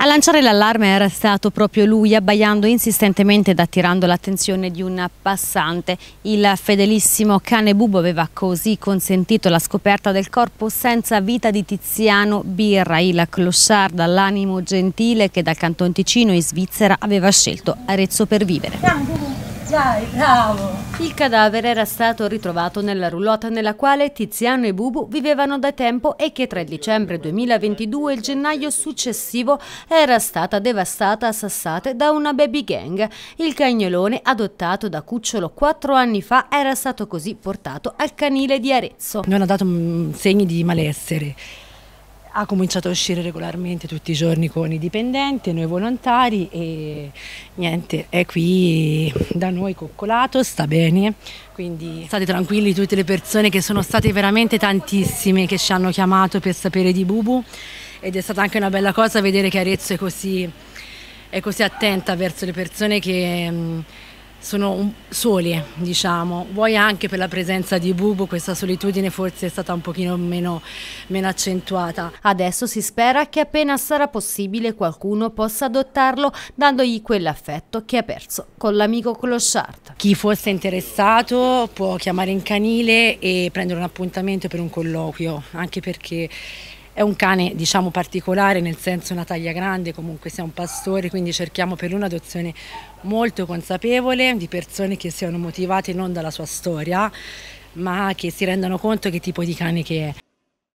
A lanciare l'allarme era stato proprio lui, abbaiando insistentemente ed attirando l'attenzione di un passante. Il fedelissimo cane Bubo aveva così consentito la scoperta del corpo senza vita di Tiziano Birra, il clochard dall'animo gentile che dal Canton Ticino in Svizzera aveva scelto Arezzo per vivere. Dai, bravo! Il cadavere era stato ritrovato nella roulotte nella quale Tiziano e Bubu vivevano da tempo e che tra il dicembre 2022 e il gennaio successivo era stata devastata a sassate da una baby gang. Il cagnolone adottato da Cucciolo quattro anni fa era stato così portato al canile di Arezzo. Non ha dato mm, segni di malessere ha cominciato a uscire regolarmente tutti i giorni con i dipendenti noi volontari e niente, è qui da noi coccolato, sta bene, quindi state tranquilli tutte le persone che sono state veramente tantissime che ci hanno chiamato per sapere di Bubu ed è stata anche una bella cosa vedere che Arezzo è così, è così attenta verso le persone che mm, sono soli, eh, diciamo, vuoi anche per la presenza di Bubu questa solitudine forse è stata un pochino meno, meno, accentuata. Adesso si spera che appena sarà possibile qualcuno possa adottarlo dandogli quell'affetto che ha perso con l'amico Clochard. Chi fosse interessato può chiamare in canile e prendere un appuntamento per un colloquio, anche perché è un cane diciamo particolare nel senso una taglia grande, comunque sia un pastore, quindi cerchiamo per lui un'adozione molto consapevole di persone che siano motivate non dalla sua storia, ma che si rendano conto che tipo di cane che è.